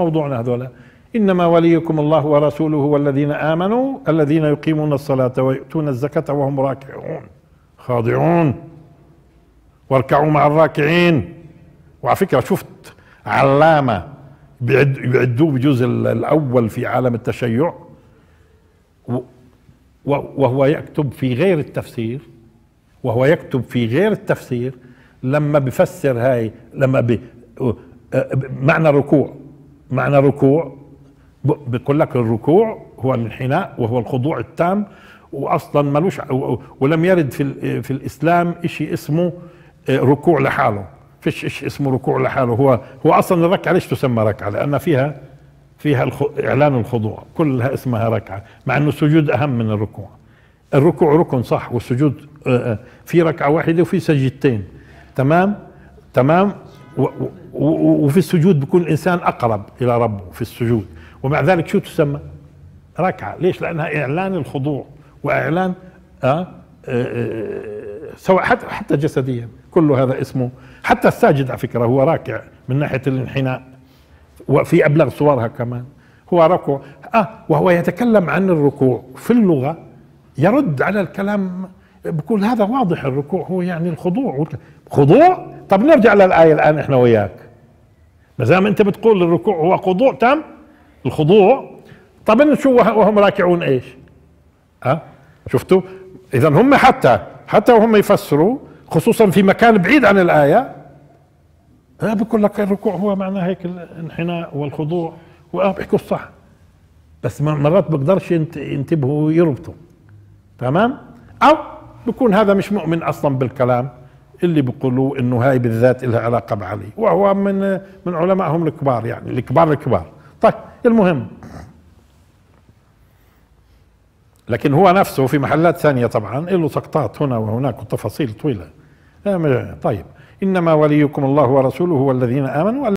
موضوعنا هذولا إنما وليكم الله ورسوله والذين آمنوا الذين يقيمون الصلاة ويؤتون الزكاة وهم راكعون خاضعون واركعوا مع الراكعين وعلى فكرة شفت علامة بيعد بيعدوه بجزء الأول في عالم التشيع وهو يكتب في غير التفسير وهو يكتب في غير التفسير لما بفسر هاي لما بمعنى معنى الركوع معنى ركوع بيقول لك الركوع هو الانحناء وهو الخضوع التام واصلا ملوش ولم يرد في في الاسلام شيء اسمه آه، ركوع لحاله فيش شيء اسمه ركوع لحاله هو هو اصلا الركعه ليش تسمى ركعه لان فيها فيها اعلان الخضوع كلها اسمها ركعه مع انه السجود اهم من الركوع الركوع ركن صح والسجود آه، آه، في ركعه واحده وفي سجدتين تمام تمام وفي السجود بيكون الانسان اقرب الى ربه في السجود ومع ذلك شو تسمى؟ ركعه، ليش؟ لانها اعلان الخضوع واعلان آه أه؟ أه؟ سواء حتى حتى جسديا كل هذا اسمه حتى الساجد على فكره هو راكع من ناحيه الانحناء وفي ابلغ صورها كمان هو ركوع اه وهو يتكلم عن الركوع في اللغه يرد على الكلام بقول هذا واضح الركوع هو يعني الخضوع خضوع طب نرجع للآية الآن إحنا وياك ما دام أنت بتقول الركوع هو خضوع تام الخضوع طب شو وهم راكعون إيش ها شفتوا إذا هم حتى حتى وهم يفسروا خصوصا في مكان بعيد عن الآية أنا بقول لك الركوع هو معناه هيك الانحناء والخضوع وأه بيحكوا الصح بس مرات بقدرش ينتبهوا ويربطوا تمام أو بكون هذا مش مؤمن أصلا بالكلام اللي بيقولوا انه هاي بالذات لها علاقه بعلي وهو من من علمائهم الكبار يعني الكبار الكبار طيب المهم لكن هو نفسه في محلات ثانيه طبعا له سقطات هنا وهناك وتفاصيل طويله آه، طيب انما وليكم الله ورسوله والذين امنوا